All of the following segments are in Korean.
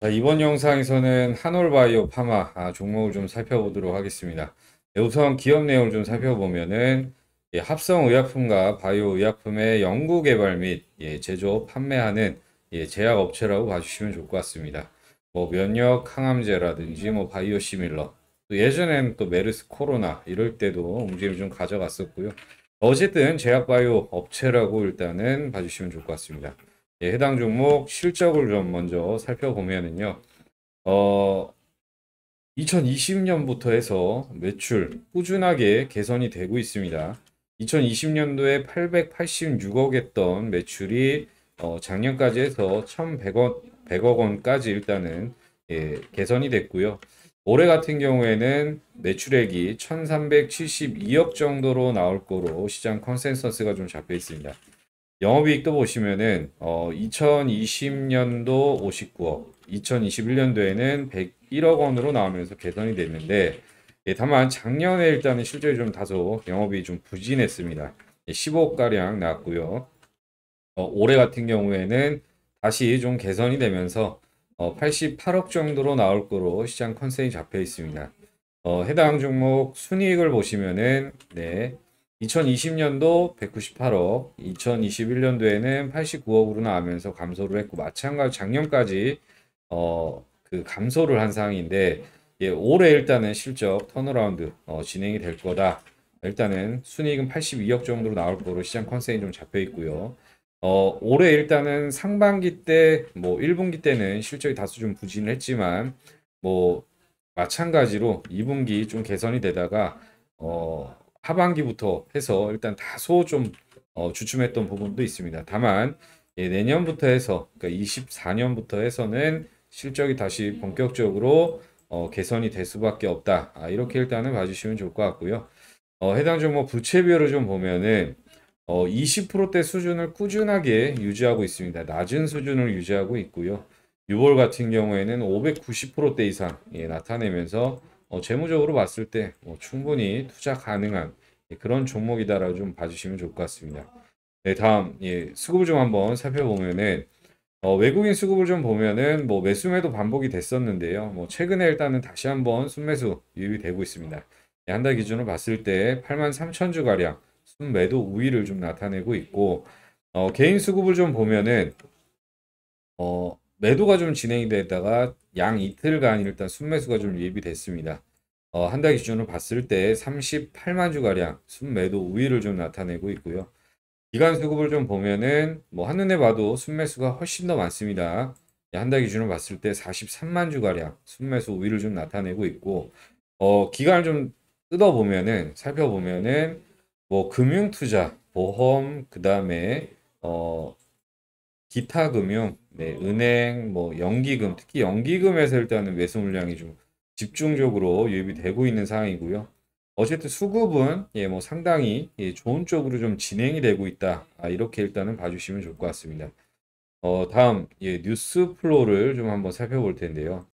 자, 이번 영상에서는 한올바이오 파마 아, 종목을 좀 살펴보도록 하겠습니다. 네, 우선 기업 내용을 좀 살펴보면은 예, 합성의약품과 바이오의약품의 연구개발 및 예, 제조, 판매하는 예, 제약업체라고 봐주시면 좋을 것 같습니다. 뭐 면역, 항암제라든지 뭐 바이오 시밀러 또예전엔또 메르스 코로나 이럴 때도 움직임을 좀 가져갔었고요. 어쨌든 제약바이오 업체라고 일단은 봐주시면 좋을 것 같습니다. 예, 해당 종목 실적을 좀 먼저 살펴보면은요. 어, 2020년부터 해서 매출 꾸준하게 개선이 되고 있습니다. 2020년도에 886억 했던 매출이 어, 작년까지 해서 1,100억 100억 원까지 일단은 예, 개선이 됐고요. 올해 같은 경우에는 매출액이 1,372억 정도로 나올 거로 시장 컨센서스가 좀 잡혀 있습니다. 영업이익도 보시면은 어 2020년도 59억, 2021년도에는 101억 원으로 나오면서 개선이 됐는데 예, 다만 작년에 일단은 실제로좀 다소 영업이 좀 부진했습니다. 예, 15억 가량 나왔고요. 어, 올해 같은 경우에는 다시 좀 개선이 되면서 어, 88억 정도로 나올 거로 시장 컨셉이 잡혀 있습니다. 어, 해당 종목 순이익을 보시면은 네. 2020년도 198억, 2021년도에는 89억으로 나오면서 감소를 했고 마찬가지 작년까지 어, 그 감소를 한 상황인데 예, 올해 일단은 실적 턴어라운드 어, 진행이 될 거다. 일단은 순이익은 82억 정도로 나올 거로 시장 컨셉이 좀 잡혀 있고요. 어, 올해 일단은 상반기 때, 뭐 1분기 때는 실적이 다소 좀 부진을 했지만, 뭐 마찬가지로 2분기 좀 개선이 되다가 어, 하반기부터 해서 일단 다소 좀 어, 주춤했던 부분도 있습니다. 다만 예, 내년부터 해서 그러니까 24년부터 해서는 실적이 다시 본격적으로 어, 개선이 될 수밖에 없다. 아, 이렇게 일단은 봐주시면 좋을 것 같고요. 어, 해당 종목 부채비율을 좀 보면은 어, 20%대 수준을 꾸준하게 유지하고 있습니다. 낮은 수준을 유지하고 있고요. 6월 같은 경우에는 590%대 이상 예, 나타내면서 어, 재무적으로 봤을 때뭐 충분히 투자 가능한 그런 종목이다라고 좀 봐주시면 좋을 것 같습니다. 네, 다음 예, 수급을 좀 한번 살펴보면은 어, 외국인 수급을 좀 보면은 뭐 매수매도 반복이 됐었는데요. 뭐 최근에 일단은 다시 한번 순매수 유입되고 있습니다. 예, 한달 기준으로 봤을 때 8만 3천 주 가량 순매도 우위를 좀 나타내고 있고 어, 개인 수급을 좀 보면은 어, 매도가 좀 진행이 되다가 양 이틀간 일단 순매수가 좀 예비됐습니다. 어, 한달 기준으로 봤을 때 38만 주가량 순매도 우위를 좀 나타내고 있고요. 기간 수급을 좀 보면은 뭐 한눈에 봐도 순매수가 훨씬 더 많습니다. 예, 한달 기준으로 봤을 때 43만 주가량 순매수 우위를 좀 나타내고 있고 어, 기간을 좀 뜯어보면은 살펴보면은 뭐 금융투자, 보험, 그 다음에 어, 기타 금융, 네, 은행, 뭐 연기금, 특히 연기금에서 일단은 매수 물량이 좀 집중적으로 유입이 되고 있는 상황이고요. 어쨌든 수급은 예, 뭐 상당히 예, 좋은 쪽으로 좀 진행이 되고 있다. 아, 이렇게 일단은 봐주시면 좋을 것 같습니다. 어, 다음 예, 뉴스 플로를 좀 한번 살펴볼 텐데요.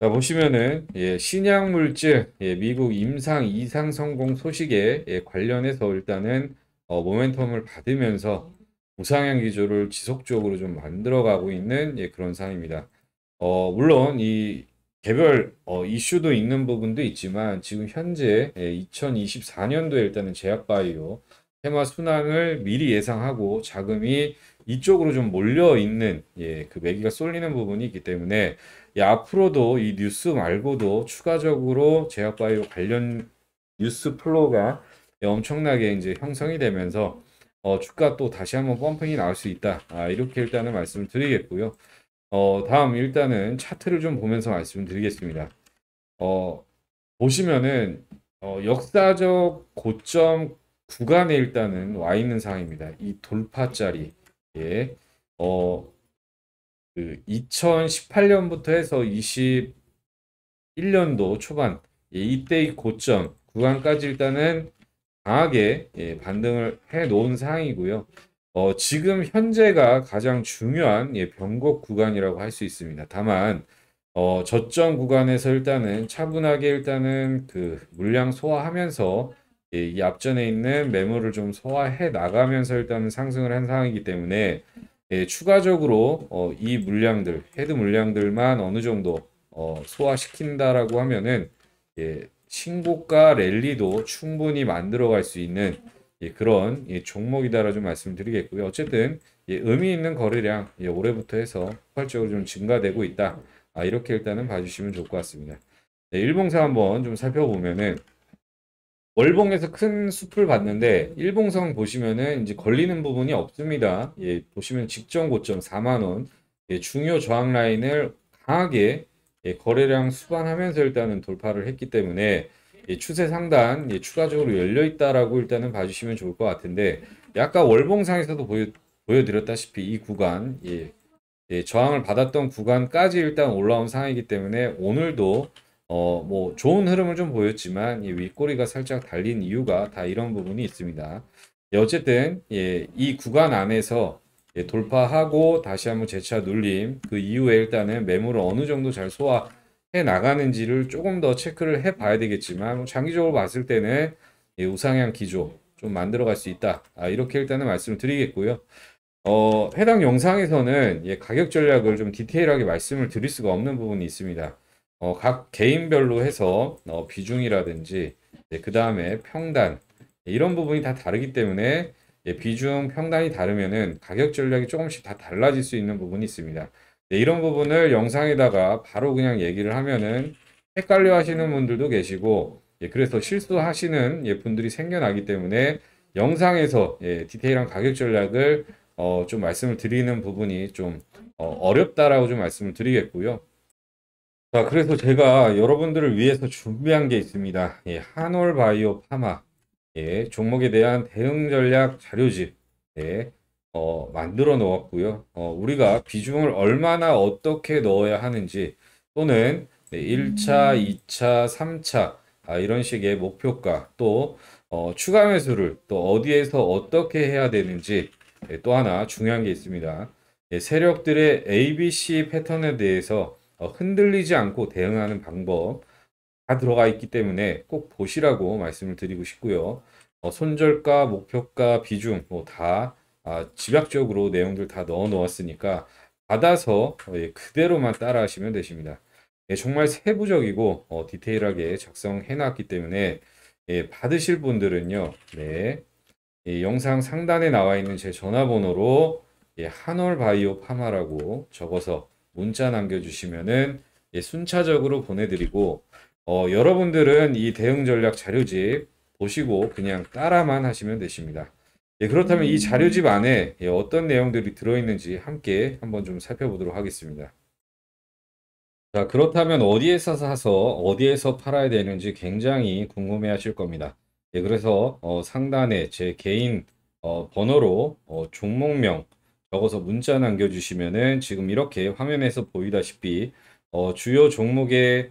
자, 보시면은 예, 신약물질 예, 미국 임상 이상 성공 소식에 예, 관련해서 일단은 어, 모멘텀을 받으면서 우상향 기조를 지속적으로 좀 만들어가고 있는 예, 그런 상입니다. 황 어, 물론 이 개별 어, 이슈도 있는 부분도 있지만 지금 현재 예, 2024년도에 일단은 제약바이오 테마 순항을 미리 예상하고 자금이 이쪽으로 좀 몰려 있는 예, 그 매기가 쏠리는 부분이 있기 때문에 예, 앞으로도 이 뉴스 말고도 추가적으로 제약바이오 관련 뉴스 플로우가 예, 엄청나게 이제 형성이 되면서 어, 주가 또 다시 한번 펌핑이 나올 수 있다. 아, 이렇게 일단은 말씀을 드리겠고요. 어, 다음 일단은 차트를 좀 보면서 말씀드리겠습니다. 어, 보시면은 어, 역사적 고점 구간에 일단은 와 있는 상황입니다. 이 돌파짜리 예. 어, 그 2018년부터 해서 21년도 초반 예, 이때의 고점 구간까지 일단은 강하게 예, 반등을 해 놓은 상황이고요. 어, 지금 현재가 가장 중요한 예, 변곡 구간이라고 할 수 있습니다. 다만 어, 저점 구간에서 일단은 차분하게 일단은 그 물량 소화하면서 예, 이 앞전에 있는 매물을 좀 소화해 나가면서 일단은 상승을 한 상황이기 때문에 예, 추가적으로 어, 이 물량들 헤드 물량들만 어느 정도 어, 소화시킨다라고 하면은 예, 신고가 랠리도 충분히 만들어갈 수 있는 예, 그런 예, 종목이다라 좀 말씀드리겠고요. 어쨌든 예, 의미 있는 거래량 예, 올해부터 해서 폭발적으로 좀 증가되고 있다. 아, 이렇게 일단은 봐주시면 좋을 것 같습니다. 네, 일봉사 한번 좀 살펴보면은 월봉에서 큰 숲을 봤는데 일봉선 보시면은 이제 걸리는 부분이 없습니다. 예, 보시면 직전 고점 4만 원 예, 중요 저항 라인을 강하게 예, 거래량 수반하면서 일단은 돌파를 했기 때문에 추세 상단 추가적으로 열려 있다라고 일단은 봐주시면 좋을 것 같은데 약간 월봉상에서도 보여 보여드렸다시피 이 구간 예, 예, 저항을 받았던 구간까지 일단 올라온 상황이기 때문에 오늘도 어, 뭐 좋은 흐름을 좀 보였지만 예, 윗꼬리가 살짝 달린 이유가 다 이런 부분이 있습니다. 예, 어쨌든 예, 이 구간 안에서 예, 돌파하고 다시 한번 재차 눌림 그 이후에 일단은 매물을 어느 정도 잘 소화해 나가는지를 조금 더 체크를 해 봐야 되겠지만 뭐 장기적으로 봤을 때는 예, 우상향 기조 좀 만들어 갈 수 있다 아, 이렇게 일단은 말씀을 드리겠고요 어, 해당 영상에서는 예, 가격 전략을 좀 디테일하게 말씀을 드릴 수가 없는 부분이 있습니다 어, 각 개인별로 해서 어, 비중이라든지 예, 그 다음에 평단 이런 부분이 다 다르기 때문에 예, 비중 평단이 다르면은 가격 전략이 조금씩 다 달라질 수 있는 부분이 있습니다. 네, 이런 부분을 영상에다가 바로 그냥 얘기를 하면은 헷갈려 하시는 분들도 계시고 예, 그래서 실수하시는 예, 분들이 생겨나기 때문에 영상에서 예, 디테일한 가격 전략을 어, 좀 말씀을 드리는 부분이 좀 어, 렵다라고좀 말씀을 드리겠고요. 자, 그래서 제가 여러분들을 위해서 준비한 게 있습니다. 예, 한올바이오 파마 예, 종목에 대한 대응 전략 자료집 예, 어, 만들어 놓았고요. 어, 우리가 비중을 얼마나 어떻게 넣어야 하는지 또는 네, 1차, 2차, 음. 3차 아, 이런 식의 목표가 또 어, 추가 매수를 또 어디에서 어떻게 해야 되는지 예, 또 하나 중요한 게 있습니다. 예, 세력들의 ABC 패턴에 대해서 어, 흔들리지 않고 대응하는 방법 다 들어가 있기 때문에 꼭 보시라고 말씀을 드리고 싶고요. 어, 손절가, 목표가, 비중 뭐다 아, 집약적으로 내용들 다 넣어 놓았으니까 받아서 어, 예, 그대로만 따라 하시면 되십니다. 예, 정말 세부적이고 어, 디테일하게 작성해 놨기 때문에 예, 받으실 분들은요. 네. 예, 영상 상단에 나와 있는 제 전화번호로 예, 한올바이오 파마라고 적어서 문자 남겨주시면은 예, 순차적으로 보내드리고 어, 여러분들은 이 대응 전략 자료집 보시고 그냥 따라만 하시면 되십니다. 예, 그렇다면 이 자료집 안에 예, 어떤 내용들이 들어있는지 함께 한번 좀 살펴보도록 하겠습니다. 자, 그렇다면 어디에서 사서 어디에서 팔아야 되는지 굉장히 궁금해 하실 겁니다. 예, 그래서 어, 상단에 제 개인 어, 번호로 어, 종목명 적어서 문자 남겨주시면은 지금 이렇게 화면에서 보이다시피 어, 주요 종목의